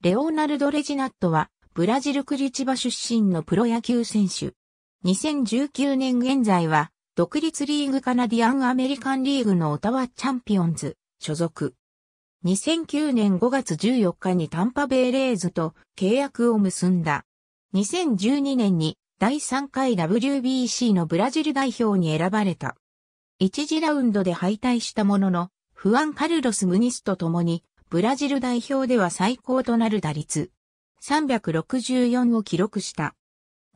レオナルド・レジナットは、ブラジルクリチバ出身のプロ野球選手。2019年現在は、独立リーグカナディアン・アメリカンリーグのオタワ・チャンピオンズ、所属。2009年5月14日にタンパベイレーズと契約を結んだ。2012年に第3回 WBC のブラジル代表に選ばれた。1次ラウンドで敗退したものの、フアン・カルロス・ムニスと共にブラジル代表では最高となる打率364を記録した。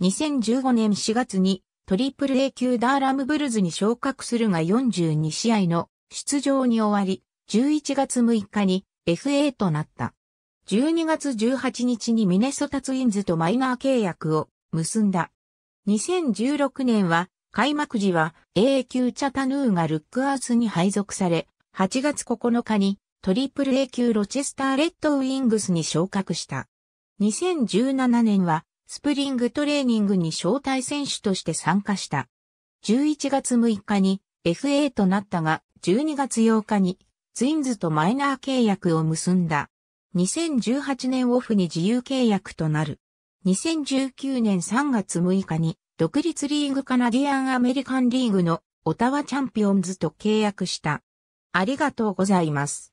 2015年4月にトリプル A 級ダーラムブルズに昇格するが42試合の出場に終わり、11月6日に FA となった。12月18日にミネソタツインズとマイナー契約を結んだ。2016年は開幕時は A 級チャタヌーがルックアウスに配属され、8月9日にトリプル A 級ロチェスターレッドウィングスに昇格した。2017年はスプリングトレーニングに招待選手として参加した。11月6日に FA となったが12月8日にツインズとマイナー契約を結んだ。2018年オフに自由契約となる。2019年3月6日に独立リーグカナディアンアメリカンリーグのオタワチャンピオンズと契約した。ありがとうございます。